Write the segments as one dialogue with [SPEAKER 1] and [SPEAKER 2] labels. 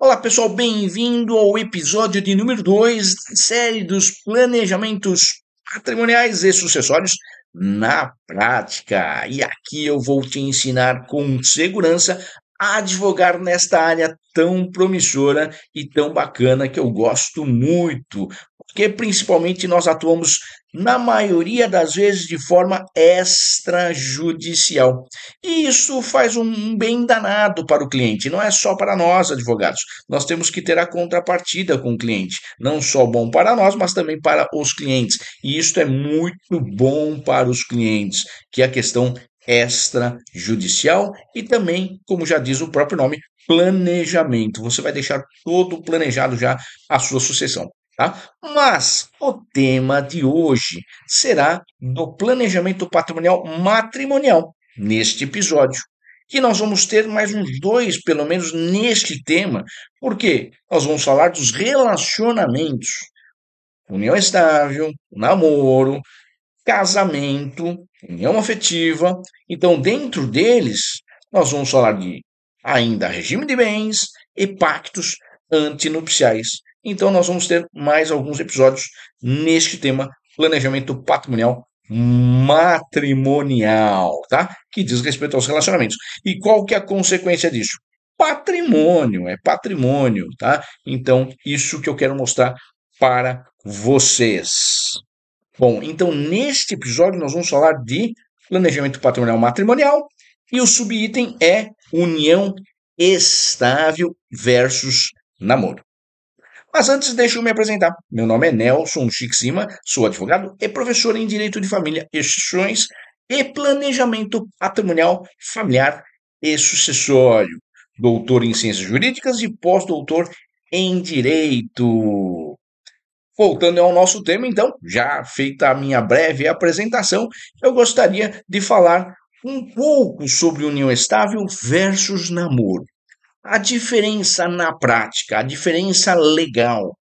[SPEAKER 1] Olá pessoal, bem-vindo ao episódio de número 2 da série dos planejamentos patrimoniais e sucessórios na prática. E aqui eu vou te ensinar com segurança a advogar nesta área tão promissora e tão bacana que eu gosto muito porque principalmente nós atuamos, na maioria das vezes, de forma extrajudicial. E isso faz um bem danado para o cliente, não é só para nós, advogados. Nós temos que ter a contrapartida com o cliente, não só bom para nós, mas também para os clientes. E isso é muito bom para os clientes, que é a questão extrajudicial e também, como já diz o próprio nome, planejamento. Você vai deixar todo planejado já a sua sucessão. Tá? Mas o tema de hoje será do planejamento patrimonial matrimonial, neste episódio. Que nós vamos ter mais uns dois, pelo menos, neste tema, porque nós vamos falar dos relacionamentos. União estável, namoro, casamento, união afetiva. Então, dentro deles, nós vamos falar de ainda regime de bens e pactos antinupciais. Então nós vamos ter mais alguns episódios neste tema planejamento patrimonial matrimonial, tá? Que diz respeito aos relacionamentos. E qual que é a consequência disso? Patrimônio, é patrimônio, tá? Então, isso que eu quero mostrar para vocês. Bom, então neste episódio nós vamos falar de planejamento patrimonial matrimonial e o subitem é união estável versus namoro. Mas antes, deixe eu me apresentar. Meu nome é Nelson Chixima, sou advogado e professor em Direito de Família e Sucessões e Planejamento Patrimonial Familiar e Sucessório. Doutor em Ciências Jurídicas e pós-doutor em Direito. Voltando ao nosso tema, então, já feita a minha breve apresentação, eu gostaria de falar um pouco sobre união estável versus namoro a diferença na prática, a diferença legal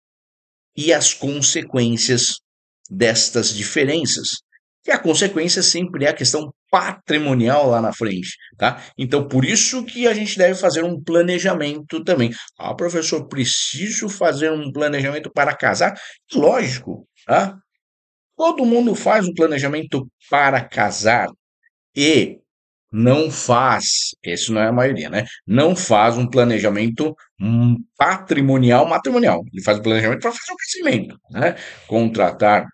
[SPEAKER 1] e as consequências destas diferenças. E a consequência sempre é a questão patrimonial lá na frente, tá? Então, por isso que a gente deve fazer um planejamento também. Ah, professor, preciso fazer um planejamento para casar? Lógico, tá? Todo mundo faz um planejamento para casar. E não faz, isso não é a maioria, né? Não faz um planejamento hum, patrimonial matrimonial. Ele faz um planejamento para fazer o um crescimento, né? Contratar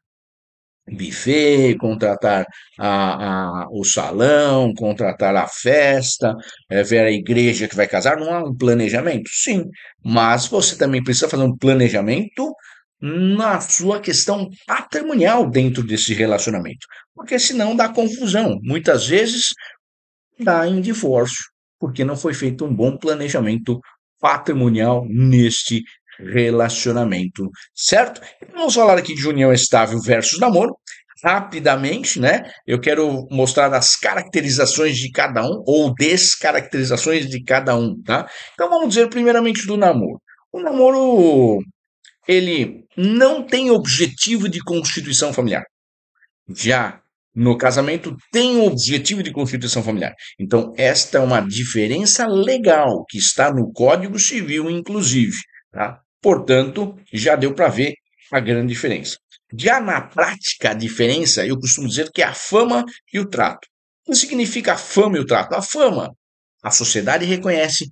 [SPEAKER 1] buffet, contratar a, a, o salão, contratar a festa, é, ver a igreja que vai casar, não há é um planejamento? Sim, mas você também precisa fazer um planejamento na sua questão patrimonial dentro desse relacionamento, porque senão dá confusão. Muitas vezes dá em divórcio, porque não foi feito um bom planejamento patrimonial neste relacionamento, certo? Vamos falar aqui de união estável versus namoro. Rapidamente, né? Eu quero mostrar as caracterizações de cada um ou descaracterizações de cada um, tá? Então vamos dizer primeiramente do namoro. O namoro ele não tem objetivo de constituição familiar. Já no casamento tem o objetivo de constituição familiar. Então, esta é uma diferença legal que está no Código Civil, inclusive. Tá? Portanto, já deu para ver a grande diferença. Já na prática, a diferença, eu costumo dizer que é a fama e o trato. O que significa a fama e o trato? A fama, a sociedade reconhece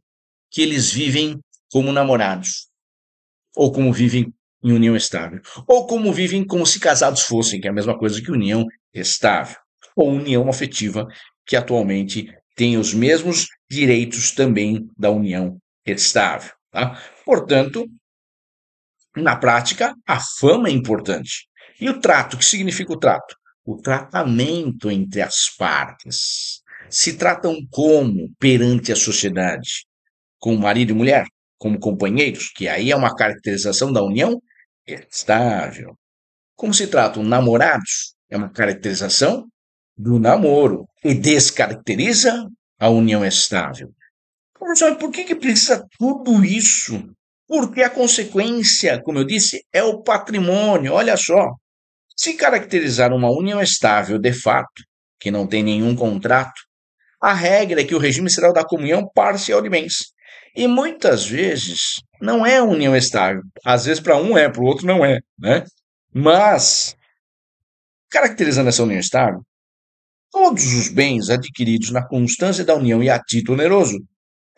[SPEAKER 1] que eles vivem como namorados, ou como vivem em união estável. Ou como vivem como se casados fossem, que é a mesma coisa que união estável. Ou união afetiva, que atualmente tem os mesmos direitos também da união estável. Tá? Portanto, na prática, a fama é importante. E o trato? O que significa o trato? O tratamento entre as partes. Se tratam como perante a sociedade? Como marido e mulher? Como companheiros? Que aí é uma caracterização da união estável. Como se tratam namorados, é uma caracterização do namoro e descaracteriza a união estável. Professor, por que, que precisa tudo isso? Porque a consequência, como eu disse, é o patrimônio. Olha só. Se caracterizar uma união estável de fato, que não tem nenhum contrato, a regra é que o regime será o da comunhão parcial de bens, e muitas vezes não é união estável. Às vezes para um é, para o outro não é, né? Mas caracterizando essa união estável, todos os bens adquiridos na constância da união e a título oneroso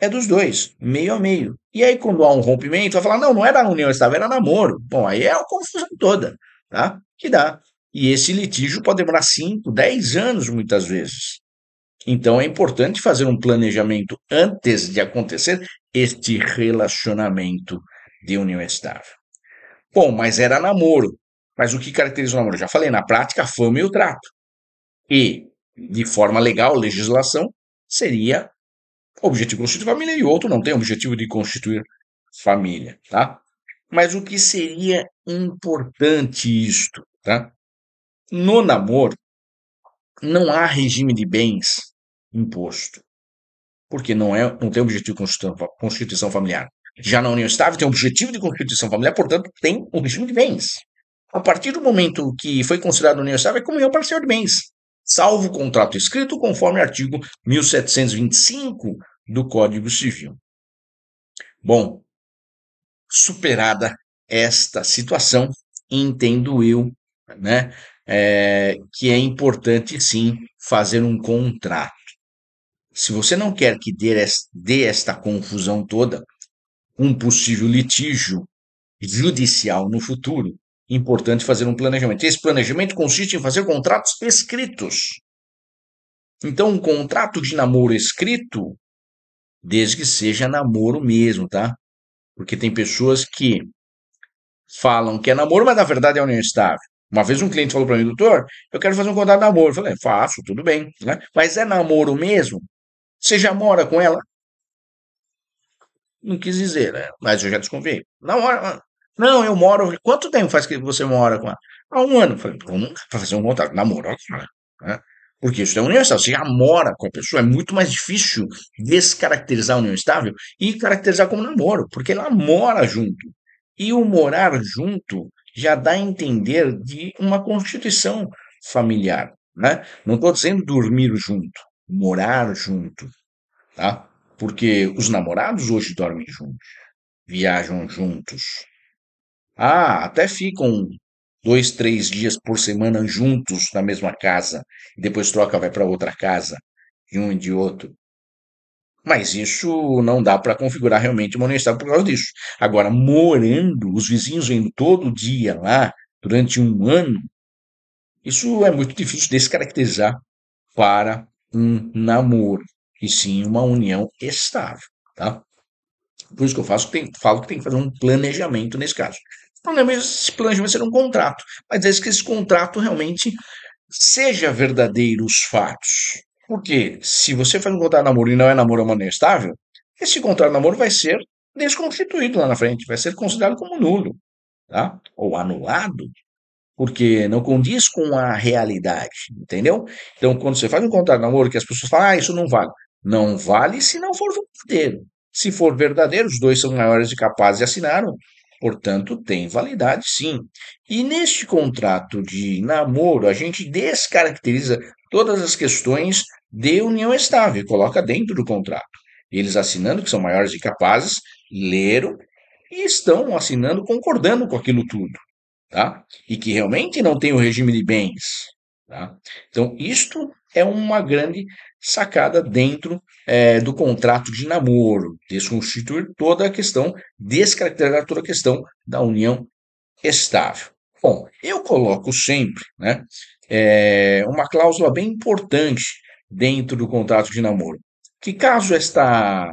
[SPEAKER 1] é dos dois, meio a meio. E aí quando há um rompimento, vai falar não, não era é união estável, era namoro. Bom, aí é a confusão toda, tá? Que dá. E esse litígio pode demorar 5, 10 anos muitas vezes. Então é importante fazer um planejamento antes de acontecer este relacionamento de união estável. Bom, mas era namoro. Mas o que caracteriza o namoro? Já falei, na prática, a fama e o trato. E, de forma legal, legislação, seria objetivo de constituir família e o outro não tem objetivo de constituir família, tá? Mas o que seria importante isto, tá? No namoro, não há regime de bens imposto porque não, é, não tem objetivo de constituição familiar. Já na união estável tem objetivo de constituição familiar, portanto, tem um regime de bens. A partir do momento que foi considerado união estável, é comunhão parcial de bens, salvo o contrato escrito conforme o artigo 1725 do Código Civil. Bom, superada esta situação, entendo eu, né, é, que é importante sim fazer um contrato se você não quer que dê esta confusão toda, um possível litígio judicial no futuro, importante fazer um planejamento. Esse planejamento consiste em fazer contratos escritos. Então, um contrato de namoro escrito, desde que seja namoro mesmo, tá? Porque tem pessoas que falam que é namoro, mas na verdade é união estável. Uma vez um cliente falou para mim, doutor, eu quero fazer um contrato de namoro. Eu falei, é, faço, tudo bem. Né? Mas é namoro mesmo? Você já mora com ela? Não quis dizer, né? Mas eu já desconfiei. não ah, Não, eu moro. Quanto tempo faz que você mora com ela? Há um ano. Falei, nunca vou fazer um contato Namorou, né? Porque isso é união estável. Você já mora com a pessoa. É muito mais difícil descaracterizar a união estável e caracterizar como namoro, porque ela mora junto. E o morar junto já dá a entender de uma constituição familiar. Né? Não estou dizendo dormir junto, morar junto, tá? Porque os namorados hoje dormem juntos, viajam juntos. Ah, até ficam dois, três dias por semana juntos na mesma casa e depois troca vai para outra casa de um e de outro. Mas isso não dá para configurar realmente uma universidade por causa disso. Agora, morando, os vizinhos vêm todo dia lá, durante um ano, isso é muito difícil descaracterizar para um namoro, e sim uma união estável, tá? Por isso que eu faço, tem, falo que tem que fazer um planejamento nesse caso. O problema é esse planejamento ser um contrato, mas desde é que esse contrato realmente seja verdadeiro os fatos. Porque se você faz um contrato de namoro e não é namoro, é uma união estável, esse contrato de namoro vai ser desconstituído lá na frente, vai ser considerado como nulo, tá? Ou anulado, porque não condiz com a realidade, entendeu? Então, quando você faz um contrato de namoro que as pessoas falam, ah, isso não vale. Não vale se não for verdadeiro. Se for verdadeiro, os dois são maiores e capazes e assinaram, portanto, tem validade sim. E neste contrato de namoro, a gente descaracteriza todas as questões de união estável, coloca dentro do contrato. Eles assinando que são maiores e capazes, leram e estão assinando concordando com aquilo tudo tá? e que realmente não tem o regime de bens. Tá? Então, isto é uma grande sacada dentro é, do contrato de namoro, desconstituir toda a questão, descaracterizar toda a questão da união estável. Bom, eu coloco sempre né, é, uma cláusula bem importante dentro do contrato de namoro, que caso esta,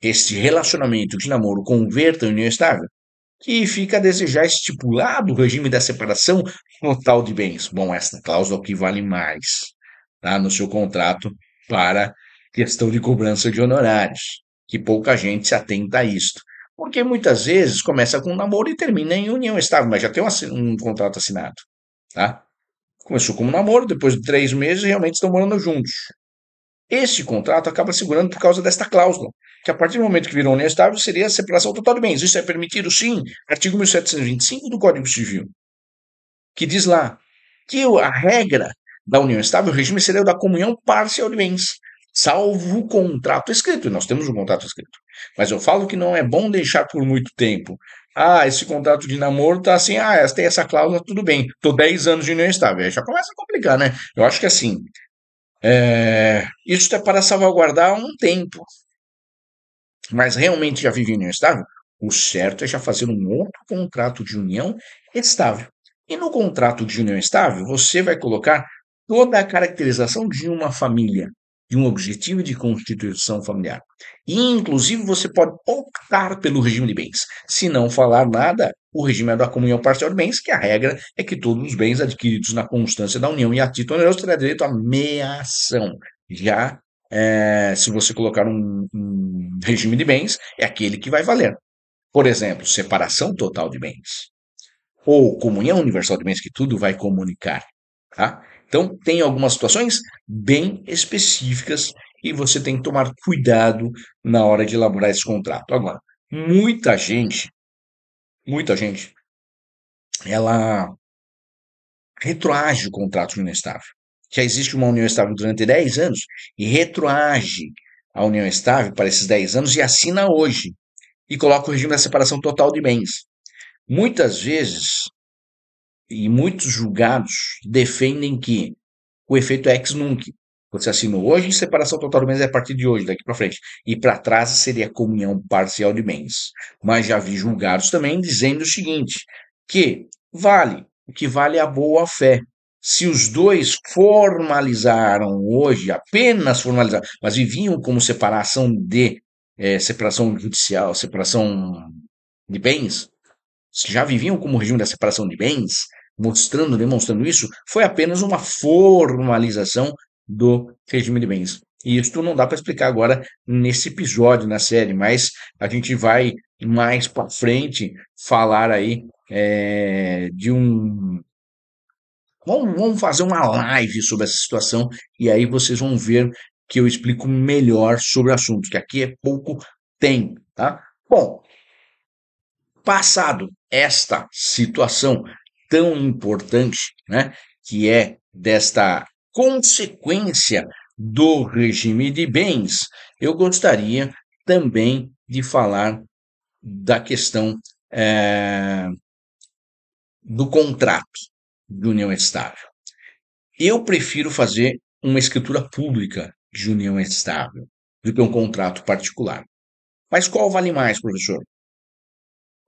[SPEAKER 1] este relacionamento de namoro converta em união estável, que fica a desejar estipulado o regime da separação total de bens. Bom, esta cláusula que vale mais tá, no seu contrato para questão de cobrança de honorários, que pouca gente se atenta a isto. Porque muitas vezes começa com um namoro e termina em união estável, mas já tem um, um contrato assinado. Tá? Começou como um namoro, depois de três meses realmente estão morando juntos. Esse contrato acaba segurando por causa desta cláusula que a partir do momento que virou união estável seria a separação total de bens. Isso é permitido, sim, artigo 1725 do Código Civil, que diz lá que a regra da união estável, o regime seria o da comunhão parcial de bens, salvo o contrato escrito. Nós temos um contrato escrito. Mas eu falo que não é bom deixar por muito tempo. Ah, esse contrato de namoro tá assim, ah, tem essa cláusula, tudo bem. Tô 10 anos de união estável. Aí já começa a complicar, né? Eu acho que é assim, é... isso é para salvaguardar um tempo mas realmente já vive em união estável, o certo é já fazer um outro contrato de união estável. E no contrato de união estável, você vai colocar toda a caracterização de uma família, de um objetivo de constituição familiar. E, inclusive, você pode optar pelo regime de bens. Se não falar nada, o regime é da comunhão parcial de bens, que a regra é que todos os bens adquiridos na constância da união e a título oneroso terão direito à meação, já é, se você colocar um, um regime de bens, é aquele que vai valer. Por exemplo, separação total de bens. Ou comunhão universal de bens, que tudo vai comunicar. Tá? Então, tem algumas situações bem específicas e você tem que tomar cuidado na hora de elaborar esse contrato. Agora, muita gente, muita gente, ela retroage o contrato inestável já existe uma união estável durante 10 anos e retroage a união estável para esses 10 anos e assina hoje e coloca o regime da separação total de bens. Muitas vezes, e muitos julgados defendem que o efeito é ex nunc. Você assinou hoje, separação total de bens é a partir de hoje, daqui para frente. E para trás seria comunhão parcial de bens. Mas já vi julgados também dizendo o seguinte, que vale, o que vale é a boa fé se os dois formalizaram hoje, apenas formalizaram, mas viviam como separação de é, separação judicial, separação de bens, já viviam como regime da separação de bens, mostrando, demonstrando isso, foi apenas uma formalização do regime de bens. E isso não dá para explicar agora nesse episódio, na série, mas a gente vai mais para frente falar aí é, de um Vamos, vamos fazer uma live sobre essa situação e aí vocês vão ver que eu explico melhor sobre o assunto, que aqui é pouco tem, tá? Bom, passado esta situação tão importante, né, que é desta consequência do regime de bens, eu gostaria também de falar da questão é, do contrato, de união estável. Eu prefiro fazer uma escritura pública de união estável do que um contrato particular. Mas qual vale mais, professor?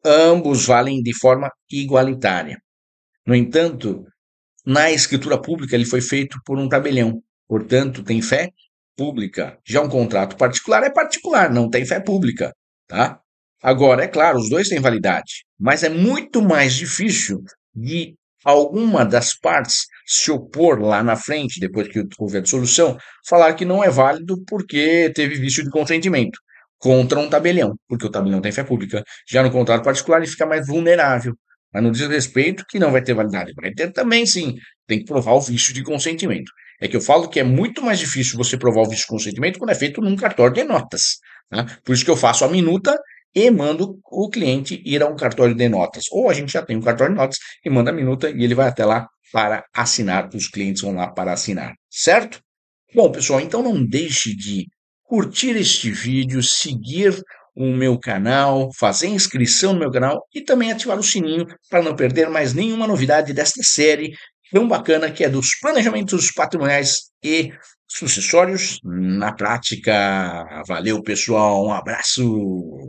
[SPEAKER 1] Ambos valem de forma igualitária. No entanto, na escritura pública ele foi feito por um tabelião, portanto, tem fé pública. Já um contrato particular é particular, não tem fé pública, tá? Agora, é claro, os dois têm validade, mas é muito mais difícil de alguma das partes se opor lá na frente, depois que houver dissolução, falar que não é válido porque teve vício de consentimento contra um tabelião, porque o tabelião tem fé pública. Já no contrato particular, ele fica mais vulnerável. Mas no desrespeito, que não vai ter validade. Vai ter também, sim. Tem que provar o vício de consentimento. É que eu falo que é muito mais difícil você provar o vício de consentimento quando é feito num cartório de notas. Né? Por isso que eu faço a minuta e mando o cliente ir a um cartório de notas. Ou a gente já tem um cartório de notas e manda a minuta e ele vai até lá para assinar, os clientes vão lá para assinar, certo? Bom, pessoal, então não deixe de curtir este vídeo, seguir o meu canal, fazer inscrição no meu canal e também ativar o sininho para não perder mais nenhuma novidade desta série tão bacana que é dos planejamentos patrimoniais e sucessórios na prática. Valeu, pessoal. Um abraço.